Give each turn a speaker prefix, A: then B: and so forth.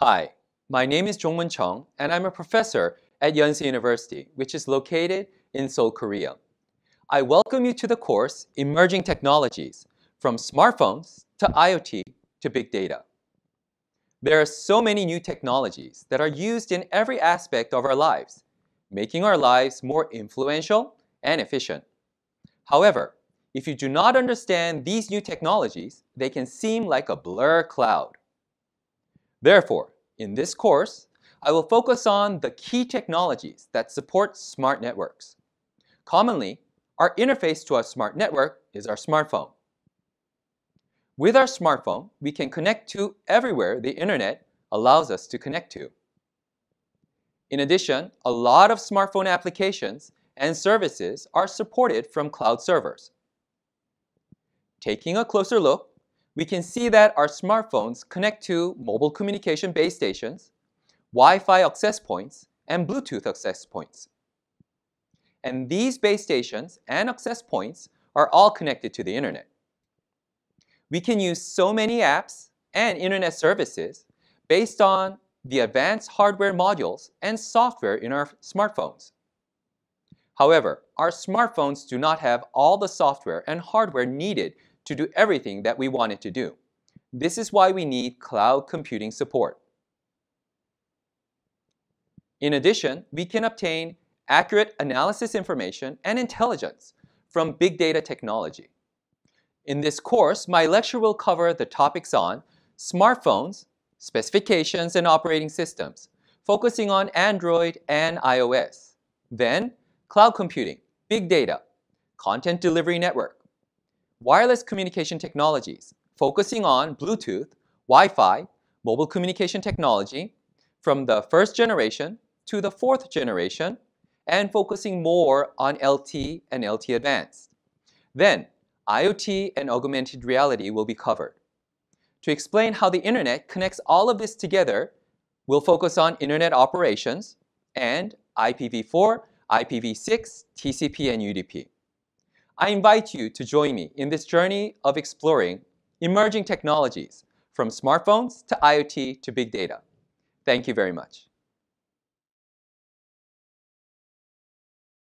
A: Hi, my name is Jongwon Chung, and I'm a professor at Yonsei University, which is located in Seoul, Korea. I welcome you to the course Emerging Technologies, from smartphones to IoT to big data. There are so many new technologies that are used in every aspect of our lives, making our lives more influential and efficient. However, if you do not understand these new technologies, they can seem like a blur cloud. Therefore, in this course, I will focus on the key technologies that support smart networks. Commonly, our interface to a smart network is our smartphone. With our smartphone, we can connect to everywhere the internet allows us to connect to. In addition, a lot of smartphone applications and services are supported from cloud servers. Taking a closer look, we can see that our smartphones connect to mobile communication base stations, Wi-Fi access points, and Bluetooth access points. And these base stations and access points are all connected to the internet. We can use so many apps and internet services based on the advanced hardware modules and software in our smartphones. However, our smartphones do not have all the software and hardware needed to do everything that we want it to do. This is why we need cloud computing support. In addition, we can obtain accurate analysis information and intelligence from big data technology. In this course, my lecture will cover the topics on smartphones, specifications and operating systems, focusing on Android and iOS. Then, cloud computing, big data, content delivery network, wireless communication technologies, focusing on Bluetooth, Wi-Fi, mobile communication technology from the first generation to the fourth generation and focusing more on LT and LT Advanced. Then, IoT and augmented reality will be covered. To explain how the internet connects all of this together, we'll focus on internet operations and IPv4, IPv6, TCP, and UDP. I invite you to join me in this journey of exploring emerging technologies from smartphones to IoT to big data. Thank you very much.